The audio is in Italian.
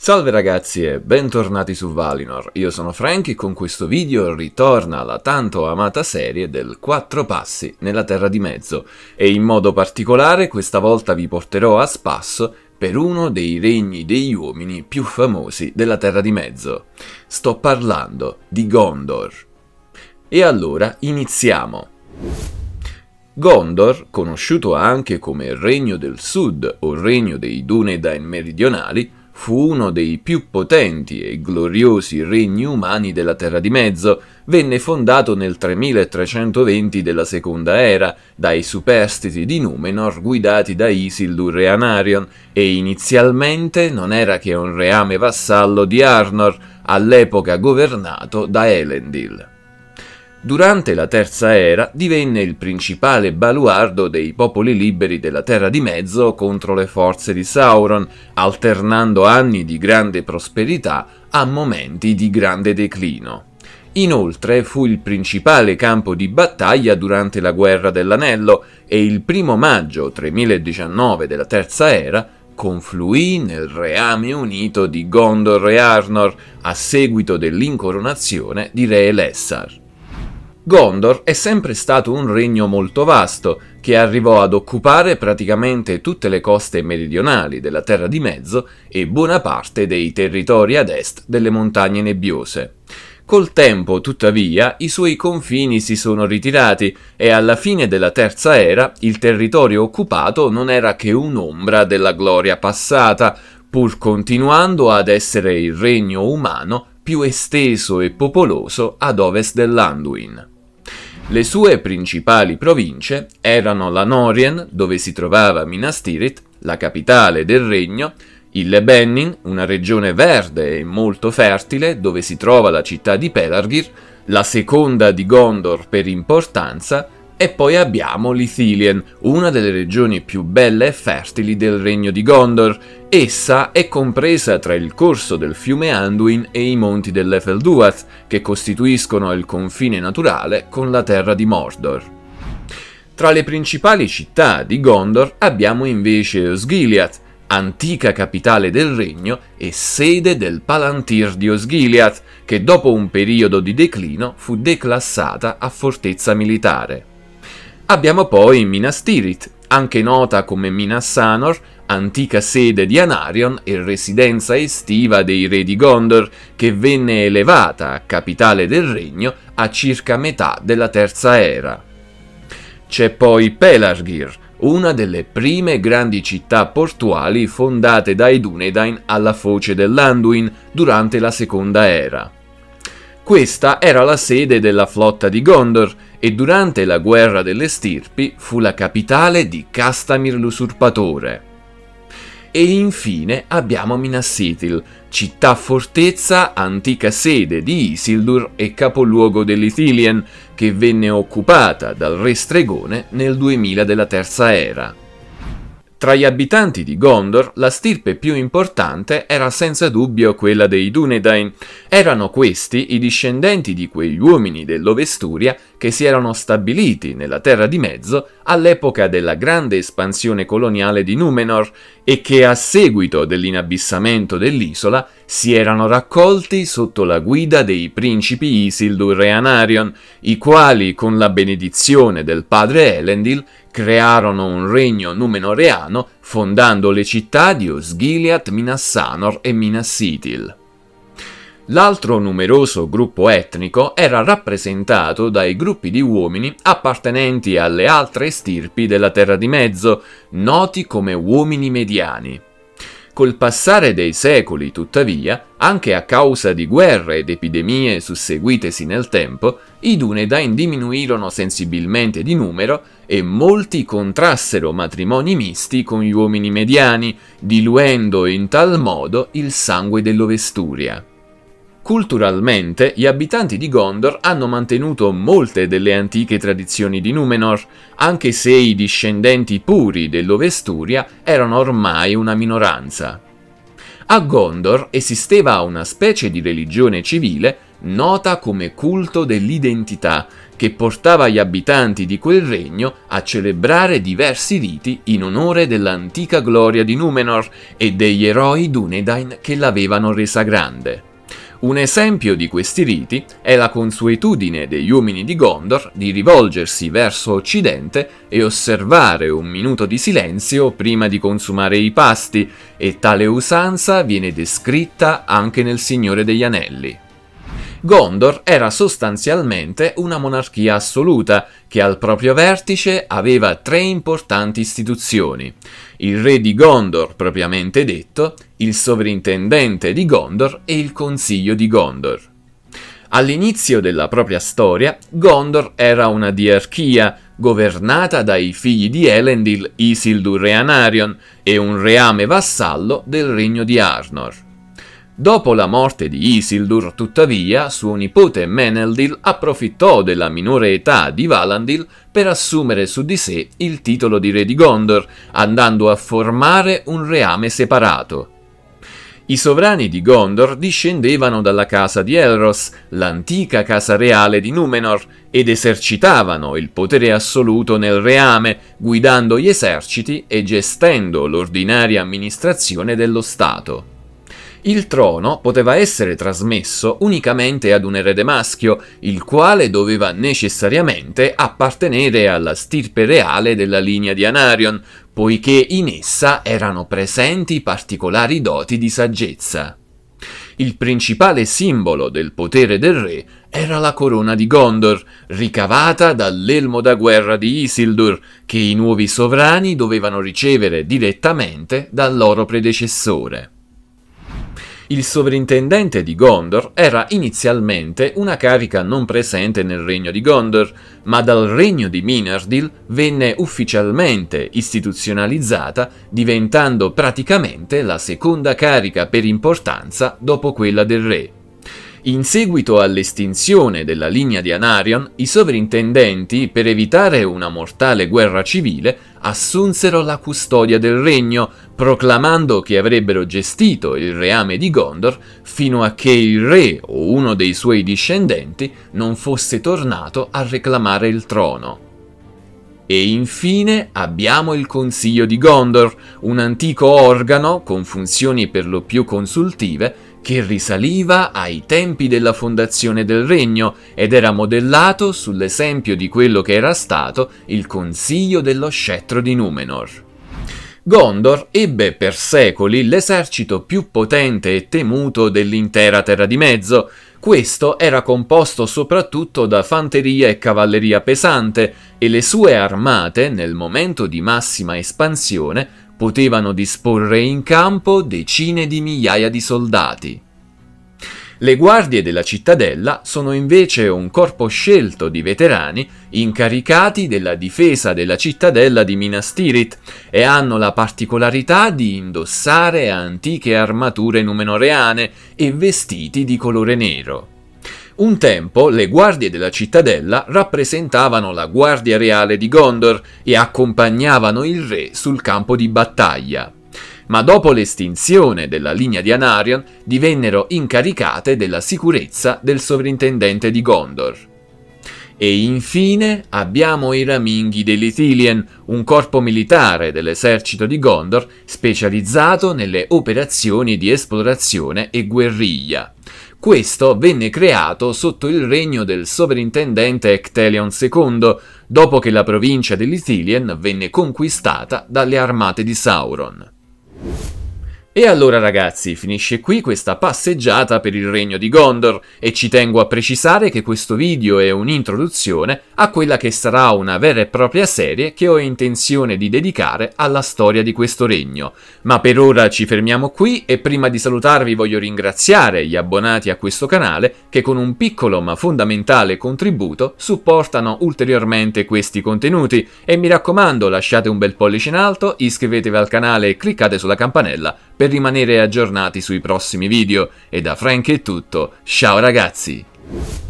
Salve ragazzi e bentornati su Valinor, io sono Frank e con questo video ritorna la tanto amata serie del Quattro passi nella Terra di Mezzo e in modo particolare questa volta vi porterò a spasso per uno dei regni degli uomini più famosi della Terra di Mezzo. Sto parlando di Gondor. E allora iniziamo! Gondor, conosciuto anche come Regno del Sud o Regno dei Dunedain meridionali, fu uno dei più potenti e gloriosi regni umani della Terra di Mezzo, venne fondato nel 3320 della Seconda Era dai superstiti di Numenor guidati da Isildur e Anarion, e inizialmente non era che un reame vassallo di Arnor, all'epoca governato da Elendil. Durante la Terza Era divenne il principale baluardo dei popoli liberi della Terra di Mezzo contro le forze di Sauron, alternando anni di grande prosperità a momenti di grande declino. Inoltre fu il principale campo di battaglia durante la Guerra dell'Anello e il primo maggio 3019 della Terza Era confluì nel reame unito di Gondor e Arnor a seguito dell'incoronazione di Re Elessar. Gondor è sempre stato un regno molto vasto, che arrivò ad occupare praticamente tutte le coste meridionali della Terra di Mezzo e buona parte dei territori ad est delle montagne nebbiose. Col tempo, tuttavia, i suoi confini si sono ritirati e alla fine della Terza Era il territorio occupato non era che un'ombra della gloria passata, pur continuando ad essere il regno umano più esteso e popoloso ad ovest dell'Anduin. Le sue principali province erano la Norien, dove si trovava Minas Tirith, la capitale del regno, il Lebenin, una regione verde e molto fertile, dove si trova la città di Pelargir, la seconda di Gondor per importanza, e poi abbiamo l'Ithilien, una delle regioni più belle e fertili del regno di Gondor. Essa è compresa tra il corso del fiume Anduin e i monti dell'Efelduath, che costituiscono il confine naturale con la terra di Mordor. Tra le principali città di Gondor abbiamo invece Osgiliath, antica capitale del regno e sede del Palantir di Osgiliath, che dopo un periodo di declino fu declassata a fortezza militare. Abbiamo poi Minas Tirith, anche nota come Minas Sanor, antica sede di Anarion e residenza estiva dei re di Gondor, che venne elevata a capitale del regno a circa metà della Terza Era. C'è poi Pelargir, una delle prime grandi città portuali fondate dai Dunedain alla foce dell'Anduin durante la Seconda Era. Questa era la sede della flotta di Gondor e durante la guerra delle stirpi fu la capitale di Castamir l'usurpatore. E infine abbiamo Minasithil, città fortezza, antica sede di Isildur e capoluogo dell'Ithilien, che venne occupata dal re stregone nel 2000 della Terza Era. Tra gli abitanti di Gondor, la stirpe più importante era senza dubbio quella dei Dunedain. Erano questi i discendenti di quegli uomini dell'Ovesturia che si erano stabiliti nella Terra di Mezzo all'epoca della grande espansione coloniale di Numenor e che a seguito dell'inabissamento dell'isola si erano raccolti sotto la guida dei principi Isildur e Anarion, i quali con la benedizione del padre Elendil crearono un regno numenoreano fondando le città di Osgiliat, Minassanor e Minasitil. L'altro numeroso gruppo etnico era rappresentato dai gruppi di uomini appartenenti alle altre stirpi della Terra di Mezzo, noti come uomini mediani. Col passare dei secoli, tuttavia, anche a causa di guerre ed epidemie susseguitesi nel tempo, i Dunedain diminuirono sensibilmente di numero e molti contrassero matrimoni misti con gli uomini mediani, diluendo in tal modo il sangue dell'Ovesturia. Culturalmente, gli abitanti di Gondor hanno mantenuto molte delle antiche tradizioni di Numenor, anche se i discendenti puri dell'Ovesturia erano ormai una minoranza. A Gondor esisteva una specie di religione civile nota come culto dell'identità, che portava gli abitanti di quel regno a celebrare diversi riti in onore dell'antica gloria di Numenor e degli eroi Dunedain che l'avevano resa grande. Un esempio di questi riti è la consuetudine degli uomini di Gondor di rivolgersi verso occidente e osservare un minuto di silenzio prima di consumare i pasti, e tale usanza viene descritta anche nel Signore degli Anelli. Gondor era sostanzialmente una monarchia assoluta che al proprio vertice aveva tre importanti istituzioni. Il re di Gondor propriamente detto, il sovrintendente di Gondor e il consiglio di Gondor. All'inizio della propria storia, Gondor era una diarchia, governata dai figli di Elendil Isildur e Anarion, e un reame vassallo del regno di Arnor. Dopo la morte di Isildur, tuttavia, suo nipote Meneldil approfittò della minore età di Valandil per assumere su di sé il titolo di re di Gondor, andando a formare un reame separato. I sovrani di Gondor discendevano dalla casa di Elros, l'antica casa reale di Numenor, ed esercitavano il potere assoluto nel reame, guidando gli eserciti e gestendo l'ordinaria amministrazione dello Stato. Il trono poteva essere trasmesso unicamente ad un erede maschio, il quale doveva necessariamente appartenere alla stirpe reale della linea di Anarion, poiché in essa erano presenti particolari doti di saggezza. Il principale simbolo del potere del re era la corona di Gondor, ricavata dall'elmo da guerra di Isildur, che i nuovi sovrani dovevano ricevere direttamente dal loro predecessore. Il sovrintendente di Gondor era inizialmente una carica non presente nel regno di Gondor, ma dal regno di Minardil venne ufficialmente istituzionalizzata, diventando praticamente la seconda carica per importanza dopo quella del re. In seguito all'estinzione della linea di Anarion, i sovrintendenti, per evitare una mortale guerra civile, assunsero la custodia del regno, proclamando che avrebbero gestito il reame di Gondor fino a che il re o uno dei suoi discendenti non fosse tornato a reclamare il trono. E infine abbiamo il Consiglio di Gondor, un antico organo con funzioni per lo più consultive che risaliva ai tempi della fondazione del regno ed era modellato sull'esempio di quello che era stato il consiglio dello scettro di Numenor. Gondor ebbe per secoli l'esercito più potente e temuto dell'intera Terra di Mezzo. Questo era composto soprattutto da fanteria e cavalleria pesante e le sue armate, nel momento di massima espansione, potevano disporre in campo decine di migliaia di soldati. Le guardie della cittadella sono invece un corpo scelto di veterani incaricati della difesa della cittadella di Minas Tirith e hanno la particolarità di indossare antiche armature numenoreane e vestiti di colore nero. Un tempo le guardie della cittadella rappresentavano la guardia reale di Gondor e accompagnavano il re sul campo di battaglia, ma dopo l'estinzione della linea di Anarion divennero incaricate della sicurezza del sovrintendente di Gondor. E infine abbiamo i Raminghi dei Litilien, un corpo militare dell'esercito di Gondor specializzato nelle operazioni di esplorazione e guerriglia. Questo venne creato sotto il regno del sovrintendente Ectelion II, dopo che la provincia dell'Ithilien venne conquistata dalle armate di Sauron. E allora ragazzi, finisce qui questa passeggiata per il regno di Gondor e ci tengo a precisare che questo video è un'introduzione a quella che sarà una vera e propria serie che ho intenzione di dedicare alla storia di questo regno. Ma per ora ci fermiamo qui e prima di salutarvi voglio ringraziare gli abbonati a questo canale che con un piccolo ma fondamentale contributo supportano ulteriormente questi contenuti e mi raccomando lasciate un bel pollice in alto, iscrivetevi al canale e cliccate sulla campanella per rimanere aggiornati sui prossimi video. E da Frank è tutto, ciao ragazzi!